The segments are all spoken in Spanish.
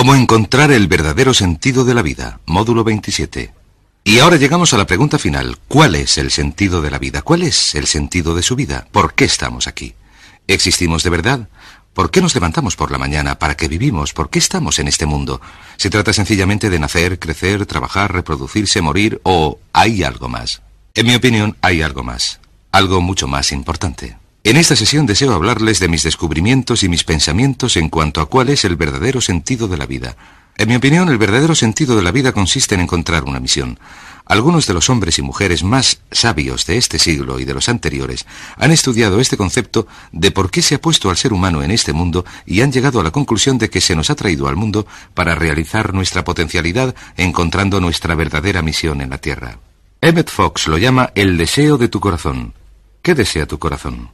Cómo encontrar el verdadero sentido de la vida, módulo 27. Y ahora llegamos a la pregunta final. ¿Cuál es el sentido de la vida? ¿Cuál es el sentido de su vida? ¿Por qué estamos aquí? ¿Existimos de verdad? ¿Por qué nos levantamos por la mañana? ¿Para qué vivimos? ¿Por qué estamos en este mundo? ¿Se trata sencillamente de nacer, crecer, trabajar, reproducirse, morir o hay algo más? En mi opinión, hay algo más. Algo mucho más importante. En esta sesión deseo hablarles de mis descubrimientos y mis pensamientos en cuanto a cuál es el verdadero sentido de la vida. En mi opinión, el verdadero sentido de la vida consiste en encontrar una misión. Algunos de los hombres y mujeres más sabios de este siglo y de los anteriores han estudiado este concepto de por qué se ha puesto al ser humano en este mundo y han llegado a la conclusión de que se nos ha traído al mundo para realizar nuestra potencialidad encontrando nuestra verdadera misión en la Tierra. Emmett Fox lo llama el deseo de tu corazón. ¿Qué desea tu corazón?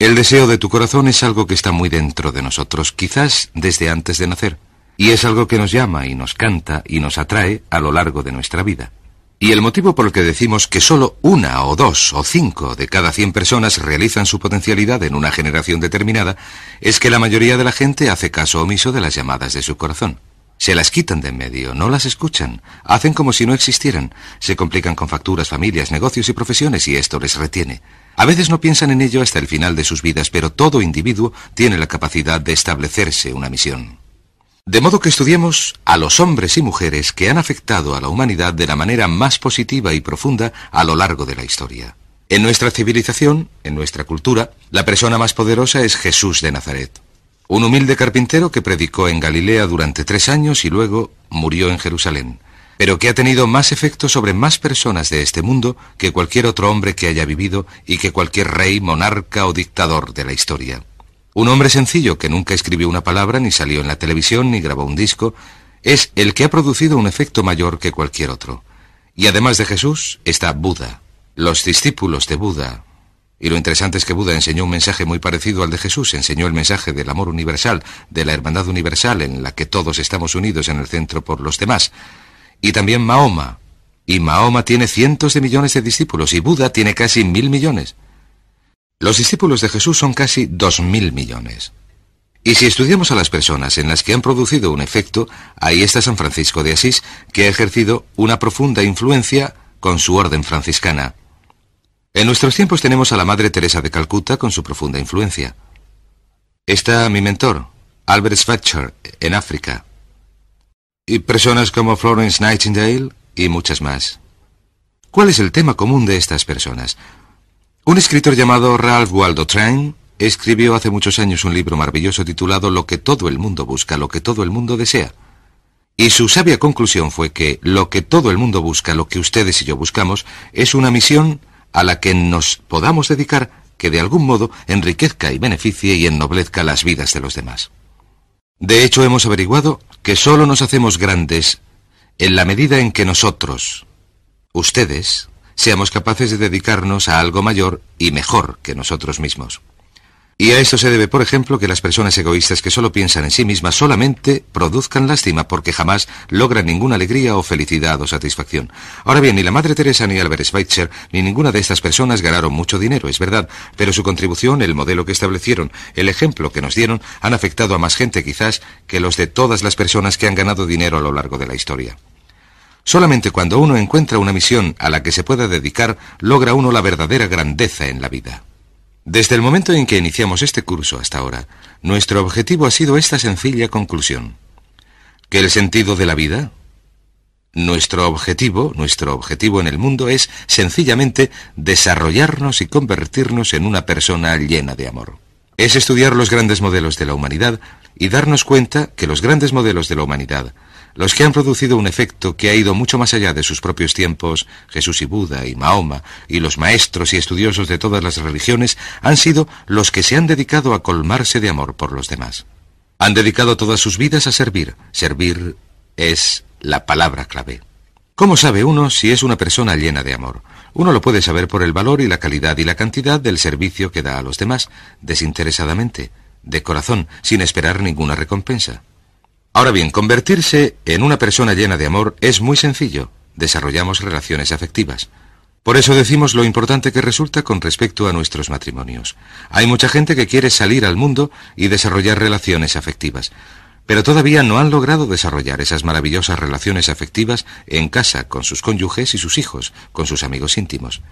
El deseo de tu corazón es algo que está muy dentro de nosotros, quizás desde antes de nacer, y es algo que nos llama y nos canta y nos atrae a lo largo de nuestra vida. Y el motivo por el que decimos que solo una o dos o cinco de cada cien personas realizan su potencialidad en una generación determinada es que la mayoría de la gente hace caso omiso de las llamadas de su corazón. Se las quitan de en medio, no las escuchan, hacen como si no existieran, se complican con facturas, familias, negocios y profesiones y esto les retiene. A veces no piensan en ello hasta el final de sus vidas, pero todo individuo tiene la capacidad de establecerse una misión. De modo que estudiemos a los hombres y mujeres que han afectado a la humanidad de la manera más positiva y profunda a lo largo de la historia. En nuestra civilización, en nuestra cultura, la persona más poderosa es Jesús de Nazaret, un humilde carpintero que predicó en Galilea durante tres años y luego murió en Jerusalén pero que ha tenido más efecto sobre más personas de este mundo que cualquier otro hombre que haya vivido y que cualquier rey, monarca o dictador de la historia. Un hombre sencillo que nunca escribió una palabra, ni salió en la televisión, ni grabó un disco, es el que ha producido un efecto mayor que cualquier otro. Y además de Jesús está Buda, los discípulos de Buda. Y lo interesante es que Buda enseñó un mensaje muy parecido al de Jesús, enseñó el mensaje del amor universal, de la hermandad universal en la que todos estamos unidos en el centro por los demás y también Mahoma. Y Mahoma tiene cientos de millones de discípulos y Buda tiene casi mil millones. Los discípulos de Jesús son casi dos mil millones. Y si estudiamos a las personas en las que han producido un efecto, ahí está San Francisco de Asís, que ha ejercido una profunda influencia con su orden franciscana. En nuestros tiempos tenemos a la Madre Teresa de Calcuta con su profunda influencia. Está mi mentor, Albert Schweitzer, en África y personas como Florence Nightingale y muchas más. ¿Cuál es el tema común de estas personas? Un escritor llamado Ralph Waldo Trine escribió hace muchos años un libro maravilloso titulado Lo que todo el mundo busca, lo que todo el mundo desea. Y su sabia conclusión fue que lo que todo el mundo busca, lo que ustedes y yo buscamos, es una misión a la que nos podamos dedicar que de algún modo enriquezca y beneficie y ennoblezca las vidas de los demás. De hecho, hemos averiguado que solo nos hacemos grandes en la medida en que nosotros, ustedes, seamos capaces de dedicarnos a algo mayor y mejor que nosotros mismos. Y a esto se debe, por ejemplo, que las personas egoístas que solo piensan en sí mismas solamente produzcan lástima porque jamás logran ninguna alegría o felicidad o satisfacción. Ahora bien, ni la Madre Teresa ni Albert Schweitzer ni ninguna de estas personas ganaron mucho dinero, es verdad, pero su contribución, el modelo que establecieron, el ejemplo que nos dieron, han afectado a más gente quizás que los de todas las personas que han ganado dinero a lo largo de la historia. Solamente cuando uno encuentra una misión a la que se pueda dedicar, logra uno la verdadera grandeza en la vida. Desde el momento en que iniciamos este curso hasta ahora, nuestro objetivo ha sido esta sencilla conclusión. Que el sentido de la vida, nuestro objetivo, nuestro objetivo en el mundo es sencillamente desarrollarnos y convertirnos en una persona llena de amor. Es estudiar los grandes modelos de la humanidad y darnos cuenta que los grandes modelos de la humanidad los que han producido un efecto que ha ido mucho más allá de sus propios tiempos, Jesús y Buda y Mahoma y los maestros y estudiosos de todas las religiones, han sido los que se han dedicado a colmarse de amor por los demás. Han dedicado todas sus vidas a servir. Servir es la palabra clave. ¿Cómo sabe uno si es una persona llena de amor? Uno lo puede saber por el valor y la calidad y la cantidad del servicio que da a los demás, desinteresadamente, de corazón, sin esperar ninguna recompensa. Ahora bien, convertirse en una persona llena de amor es muy sencillo. Desarrollamos relaciones afectivas. Por eso decimos lo importante que resulta con respecto a nuestros matrimonios. Hay mucha gente que quiere salir al mundo y desarrollar relaciones afectivas, pero todavía no han logrado desarrollar esas maravillosas relaciones afectivas en casa, con sus cónyuges y sus hijos, con sus amigos íntimos.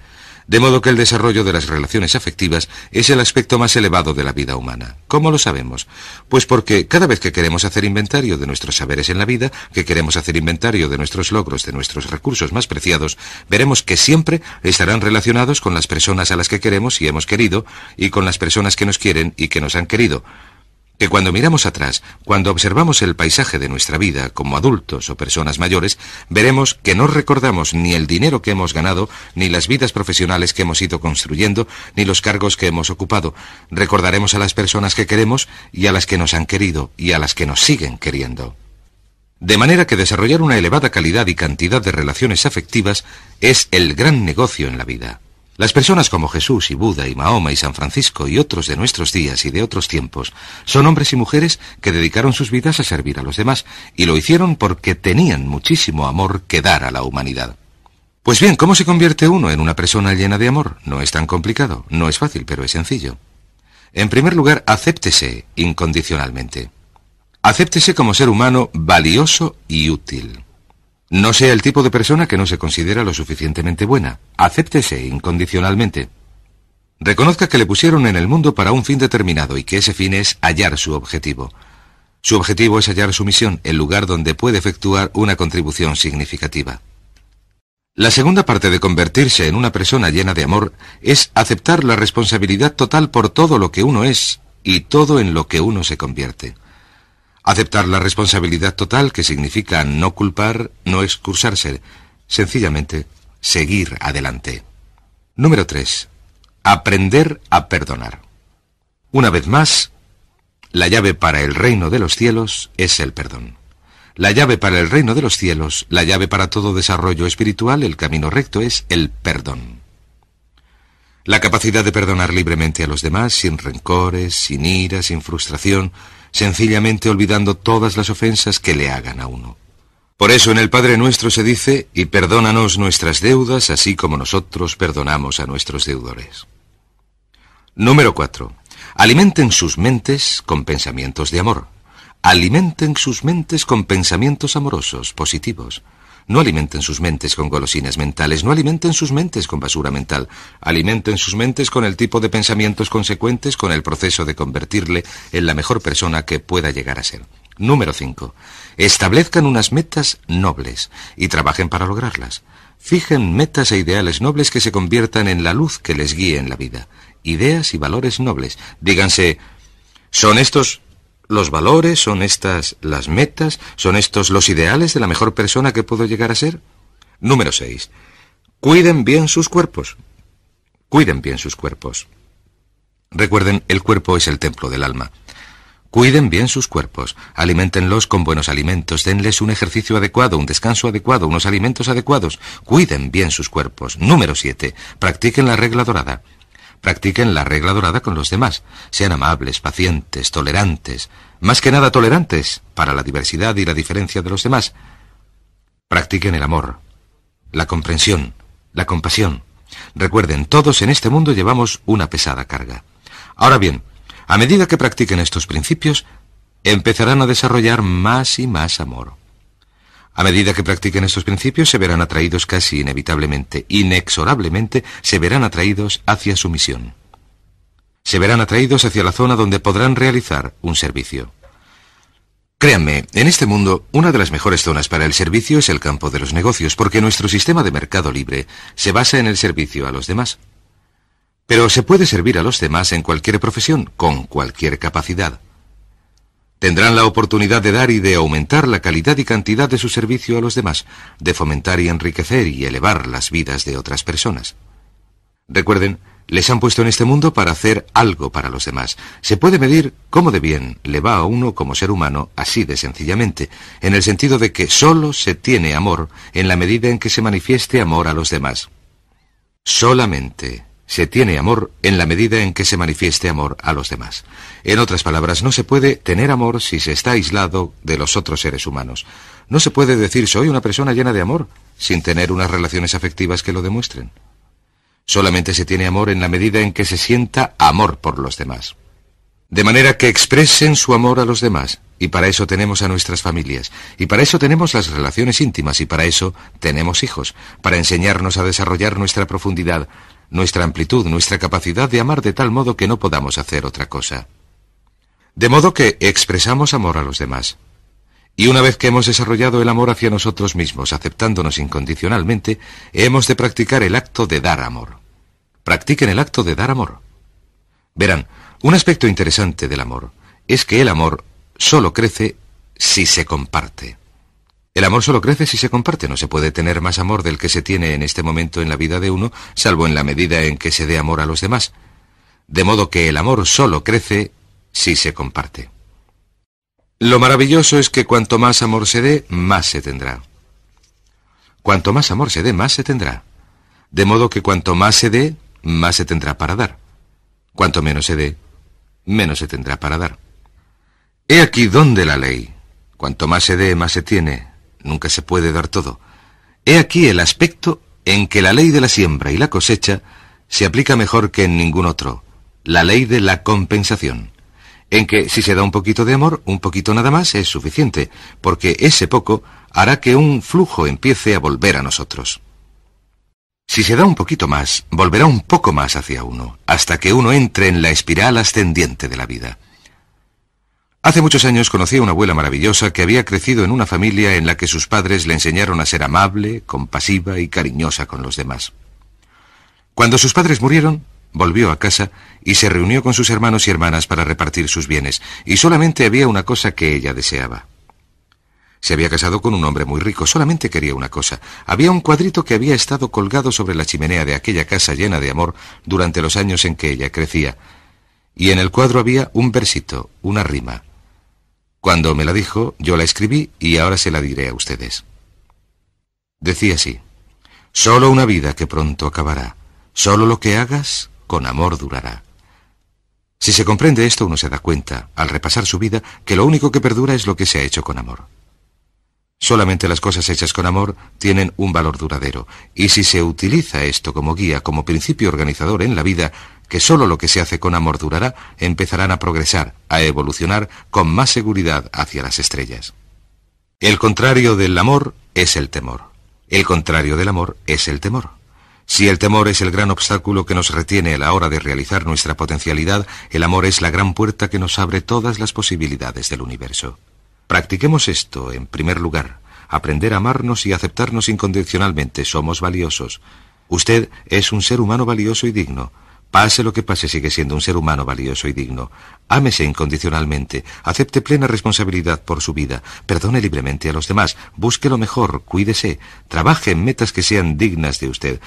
De modo que el desarrollo de las relaciones afectivas es el aspecto más elevado de la vida humana. ¿Cómo lo sabemos? Pues porque cada vez que queremos hacer inventario de nuestros saberes en la vida, que queremos hacer inventario de nuestros logros, de nuestros recursos más preciados, veremos que siempre estarán relacionados con las personas a las que queremos y hemos querido, y con las personas que nos quieren y que nos han querido que cuando miramos atrás, cuando observamos el paisaje de nuestra vida como adultos o personas mayores, veremos que no recordamos ni el dinero que hemos ganado, ni las vidas profesionales que hemos ido construyendo, ni los cargos que hemos ocupado. Recordaremos a las personas que queremos y a las que nos han querido y a las que nos siguen queriendo. De manera que desarrollar una elevada calidad y cantidad de relaciones afectivas es el gran negocio en la vida. Las personas como Jesús y Buda y Mahoma y San Francisco y otros de nuestros días y de otros tiempos son hombres y mujeres que dedicaron sus vidas a servir a los demás y lo hicieron porque tenían muchísimo amor que dar a la humanidad. Pues bien, ¿cómo se convierte uno en una persona llena de amor? No es tan complicado, no es fácil, pero es sencillo. En primer lugar, acéptese incondicionalmente. Acéptese como ser humano valioso y útil. No sea el tipo de persona que no se considera lo suficientemente buena. Acéptese incondicionalmente. Reconozca que le pusieron en el mundo para un fin determinado y que ese fin es hallar su objetivo. Su objetivo es hallar su misión, el lugar donde puede efectuar una contribución significativa. La segunda parte de convertirse en una persona llena de amor es aceptar la responsabilidad total por todo lo que uno es y todo en lo que uno se convierte. Aceptar la responsabilidad total, que significa no culpar, no excusarse, sencillamente seguir adelante. Número 3. Aprender a perdonar. Una vez más, la llave para el reino de los cielos es el perdón. La llave para el reino de los cielos, la llave para todo desarrollo espiritual, el camino recto es el perdón. La capacidad de perdonar libremente a los demás, sin rencores, sin ira, sin frustración, sencillamente olvidando todas las ofensas que le hagan a uno. Por eso en el Padre nuestro se dice, y perdónanos nuestras deudas, así como nosotros perdonamos a nuestros deudores. Número 4. Alimenten sus mentes con pensamientos de amor. Alimenten sus mentes con pensamientos amorosos, positivos. No alimenten sus mentes con golosinas mentales, no alimenten sus mentes con basura mental, alimenten sus mentes con el tipo de pensamientos consecuentes con el proceso de convertirle en la mejor persona que pueda llegar a ser. Número 5. Establezcan unas metas nobles y trabajen para lograrlas. Fijen metas e ideales nobles que se conviertan en la luz que les guíe en la vida. Ideas y valores nobles. Díganse, son estos los valores, son estas las metas, son estos los ideales de la mejor persona que puedo llegar a ser. Número 6. Cuiden bien sus cuerpos. Cuiden bien sus cuerpos. Recuerden, el cuerpo es el templo del alma. Cuiden bien sus cuerpos, alimentenlos con buenos alimentos, denles un ejercicio adecuado, un descanso adecuado, unos alimentos adecuados. Cuiden bien sus cuerpos. Número 7. Practiquen la regla dorada. Practiquen la regla dorada con los demás. Sean amables, pacientes, tolerantes. Más que nada tolerantes para la diversidad y la diferencia de los demás. Practiquen el amor, la comprensión, la compasión. Recuerden, todos en este mundo llevamos una pesada carga. Ahora bien, a medida que practiquen estos principios, empezarán a desarrollar más y más amor. A medida que practiquen estos principios, se verán atraídos casi inevitablemente, inexorablemente, se verán atraídos hacia su misión. Se verán atraídos hacia la zona donde podrán realizar un servicio. Créanme, en este mundo, una de las mejores zonas para el servicio es el campo de los negocios, porque nuestro sistema de mercado libre se basa en el servicio a los demás. Pero se puede servir a los demás en cualquier profesión, con cualquier capacidad. Tendrán la oportunidad de dar y de aumentar la calidad y cantidad de su servicio a los demás, de fomentar y enriquecer y elevar las vidas de otras personas. Recuerden, les han puesto en este mundo para hacer algo para los demás. Se puede medir cómo de bien le va a uno como ser humano así de sencillamente, en el sentido de que solo se tiene amor en la medida en que se manifieste amor a los demás. Solamente se tiene amor en la medida en que se manifieste amor a los demás. En otras palabras, no se puede tener amor si se está aislado de los otros seres humanos. No se puede decir soy una persona llena de amor sin tener unas relaciones afectivas que lo demuestren. Solamente se tiene amor en la medida en que se sienta amor por los demás. De manera que expresen su amor a los demás. Y para eso tenemos a nuestras familias. Y para eso tenemos las relaciones íntimas. Y para eso tenemos hijos. Para enseñarnos a desarrollar nuestra profundidad, nuestra amplitud, nuestra capacidad de amar de tal modo que no podamos hacer otra cosa. De modo que expresamos amor a los demás. Y una vez que hemos desarrollado el amor hacia nosotros mismos, aceptándonos incondicionalmente, hemos de practicar el acto de dar amor. Practiquen el acto de dar amor. Verán, un aspecto interesante del amor es que el amor solo crece si se comparte. El amor solo crece si se comparte, no se puede tener más amor del que se tiene en este momento en la vida de uno, salvo en la medida en que se dé amor a los demás. De modo que el amor solo crece si se comparte. Lo maravilloso es que cuanto más amor se dé, más se tendrá. Cuanto más amor se dé, más se tendrá. De modo que cuanto más se dé, más se tendrá para dar. Cuanto menos se dé, menos se tendrá para dar. He aquí donde la ley. Cuanto más se dé, más se tiene nunca se puede dar todo. He aquí el aspecto en que la ley de la siembra y la cosecha se aplica mejor que en ningún otro, la ley de la compensación, en que si se da un poquito de amor, un poquito nada más es suficiente, porque ese poco hará que un flujo empiece a volver a nosotros. Si se da un poquito más, volverá un poco más hacia uno, hasta que uno entre en la espiral ascendiente de la vida. Hace muchos años conocí a una abuela maravillosa que había crecido en una familia en la que sus padres le enseñaron a ser amable, compasiva y cariñosa con los demás. Cuando sus padres murieron, volvió a casa y se reunió con sus hermanos y hermanas para repartir sus bienes, y solamente había una cosa que ella deseaba. Se había casado con un hombre muy rico, solamente quería una cosa. Había un cuadrito que había estado colgado sobre la chimenea de aquella casa llena de amor durante los años en que ella crecía, y en el cuadro había un versito, una rima. Cuando me la dijo, yo la escribí y ahora se la diré a ustedes. Decía así, solo una vida que pronto acabará, solo lo que hagas con amor durará. Si se comprende esto, uno se da cuenta, al repasar su vida, que lo único que perdura es lo que se ha hecho con amor. Solamente las cosas hechas con amor tienen un valor duradero, y si se utiliza esto como guía, como principio organizador en la vida, que solo lo que se hace con amor durará, empezarán a progresar, a evolucionar con más seguridad hacia las estrellas. El contrario del amor es el temor. El contrario del amor es el temor. Si el temor es el gran obstáculo que nos retiene a la hora de realizar nuestra potencialidad, el amor es la gran puerta que nos abre todas las posibilidades del universo. Practiquemos esto, en primer lugar. Aprender a amarnos y aceptarnos incondicionalmente. Somos valiosos. Usted es un ser humano valioso y digno. Pase lo que pase, sigue siendo un ser humano valioso y digno. Ámese incondicionalmente, acepte plena responsabilidad por su vida, perdone libremente a los demás, busque lo mejor, cuídese, trabaje en metas que sean dignas de usted.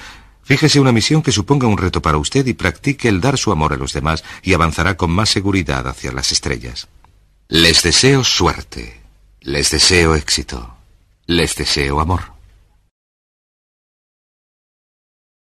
Fíjese una misión que suponga un reto para usted y practique el dar su amor a los demás y avanzará con más seguridad hacia las estrellas. Les deseo suerte. Les deseo éxito. Les deseo amor.